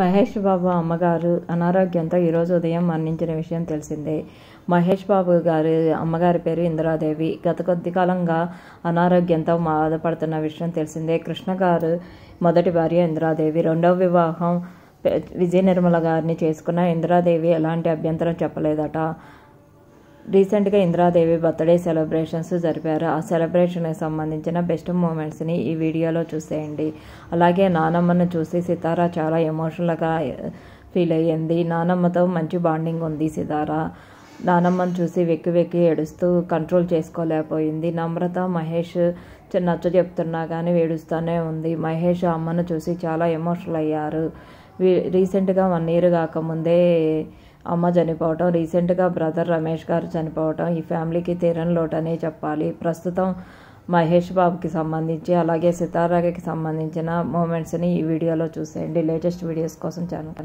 మహేష్ బాబు అమ్మగారు అనారోగ్యంతో ఈరోజు ఉదయం మరణించిన విషయం తెలిసిందే మహేష్ బాబు గారి అమ్మగారి పేరు ఇందిరాదేవి గత కొద్ది కాలంగా అనారోగ్యంతో బాధపడుతున్న విషయం తెలిసిందే కృష్ణ గారు మొదటి భార్య ఇందిరాదేవి రెండవ వివాహం విజయ నిర్మల గారిని చేసుకున్న ఇందిరాదేవి ఎలాంటి అభ్యంతరం చెప్పలేదట రీసెంట్గా ఇందిరాదేవి బర్త్డే సెలబ్రేషన్స్ జరిపారు ఆ సెలబ్రేషన్కి సంబంధించిన బెస్ట్ మూమెంట్స్ని ఈ వీడియోలో చూసేయండి అలాగే నానమ్మను చూసి సితారా చాలా ఎమోషనల్గా ఫీల్ అయ్యింది నానమ్మతో మంచి బాండింగ్ ఉంది సితారా నానమ్మను చూసి వెక్కి వెక్కి ఏడుస్తూ కంట్రోల్ చేసుకోలేకపోయింది నమ్రత మహేష్ నచ్చ చెప్తున్నా కానీ ఏడుస్తూనే ఉంది మహేష్ అమ్మను చూసి చాలా ఎమోషనల్ అయ్యారు రీసెంట్గా వన్ ఇయర్ కాకముందే అమ్మ చనిపోవటం రీసెంట్గా బ్రదర్ రమేష్ గారు చనిపోవటం ఈ ఫ్యామిలీకి తీరని లోటనే చెప్పాలి ప్రస్తుతం మహేష్ బాబుకి సంబంధించి అలాగే సితారాకి సంబంధించిన మూమెంట్స్ని ఈ వీడియోలో చూసేయండి లేటెస్ట్ వీడియోస్ కోసం ఛానల్